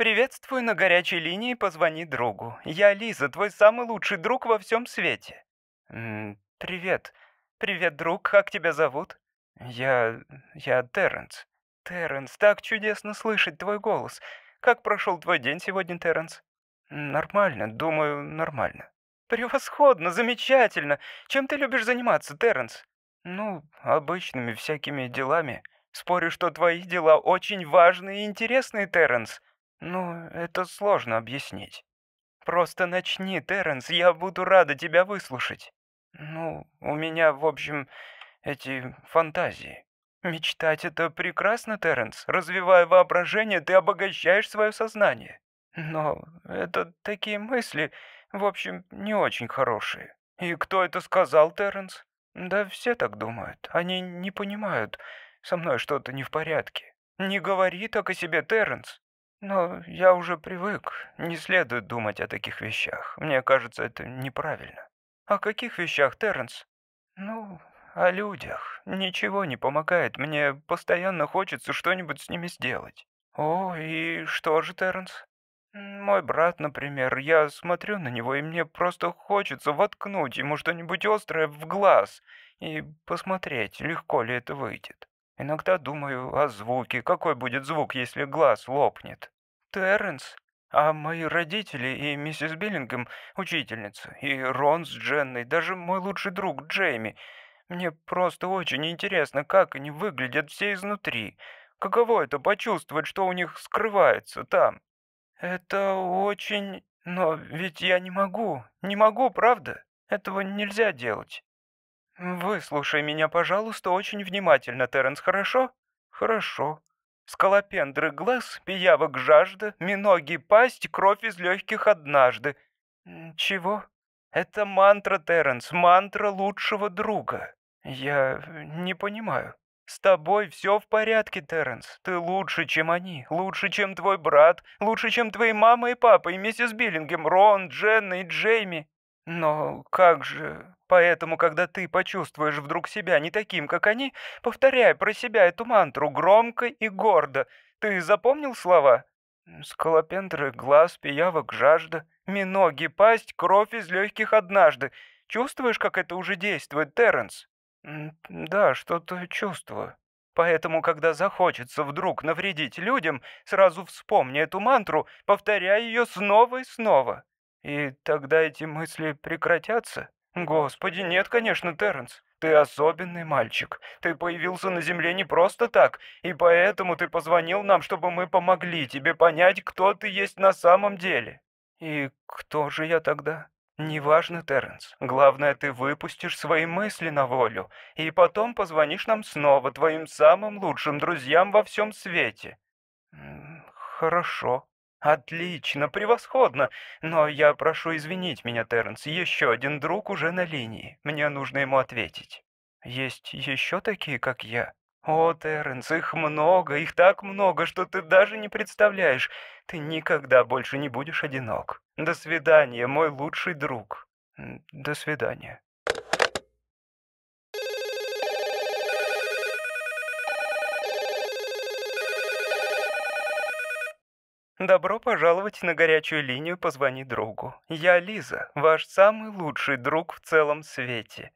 «Приветствую на горячей линии, позвони другу. Я Лиза, твой самый лучший друг во всем свете». М -м, «Привет. Привет, друг, как тебя зовут?» «Я... я Терренс». «Терренс, так чудесно слышать твой голос. Как прошел твой день сегодня, Терренс?» «Нормально, думаю, нормально». «Превосходно, замечательно. Чем ты любишь заниматься, Терренс?» «Ну, обычными всякими делами. Спорю, что твои дела очень важные и интересные, Терренс». Ну, это сложно объяснить. Просто начни, Терренс, я буду рада тебя выслушать. Ну, у меня, в общем, эти фантазии. Мечтать — это прекрасно, Терренс. Развивая воображение, ты обогащаешь свое сознание. Но это такие мысли, в общем, не очень хорошие. И кто это сказал, Терренс? Да все так думают. Они не понимают. Со мной что-то не в порядке. Не говори так о себе, Терренс. Но я уже привык. Не следует думать о таких вещах. Мне кажется, это неправильно. О каких вещах, Терренс? Ну, о людях. Ничего не помогает. Мне постоянно хочется что-нибудь с ними сделать. О, и что же, Терренс? Мой брат, например. Я смотрю на него, и мне просто хочется воткнуть ему что-нибудь острое в глаз и посмотреть, легко ли это выйдет. Иногда думаю о звуке. Какой будет звук, если глаз лопнет? Терренс? А мои родители и миссис Биллингем — учительница, и Рон с Дженной, даже мой лучший друг Джейми. Мне просто очень интересно, как они выглядят все изнутри. Каково это почувствовать, что у них скрывается там? Это очень... Но ведь я не могу. Не могу, правда? Этого нельзя делать. «Выслушай меня, пожалуйста, очень внимательно, Терренс, хорошо?» «Хорошо. Скалопендры глаз, пиявок жажда, миноги пасть, кровь из легких однажды». «Чего?» «Это мантра, Терренс, мантра лучшего друга. Я э, не понимаю». «С тобой все в порядке, Терренс. Ты лучше, чем они, лучше, чем твой брат, лучше, чем твои мама и папа, и миссис Биллингем, Рон, Дженна и Джейми. Но как же... Поэтому, когда ты почувствуешь вдруг себя не таким, как они, повторяй про себя эту мантру громко и гордо. Ты запомнил слова? Сколопендры, глаз, пиявок, жажда, миноги, пасть, кровь из легких однажды. Чувствуешь, как это уже действует, Терренс? Да, что-то чувствую. Поэтому, когда захочется вдруг навредить людям, сразу вспомни эту мантру, повторяй ее снова и снова. И тогда эти мысли прекратятся? Господи, нет, конечно, Терренс. Ты особенный мальчик. Ты появился на Земле не просто так, и поэтому ты позвонил нам, чтобы мы помогли тебе понять, кто ты есть на самом деле. И кто же я тогда? Неважно, Терренс. Главное, ты выпустишь свои мысли на волю, и потом позвонишь нам снова, твоим самым лучшим друзьям во всем свете. Хорошо. «Отлично, превосходно! Но я прошу извинить меня, Терренс, еще один друг уже на линии. Мне нужно ему ответить. Есть еще такие, как я?» «О, Терренс, их много, их так много, что ты даже не представляешь. Ты никогда больше не будешь одинок. До свидания, мой лучший друг. До свидания». Добро пожаловать на горячую линию «Позвони другу». Я Лиза, ваш самый лучший друг в целом свете.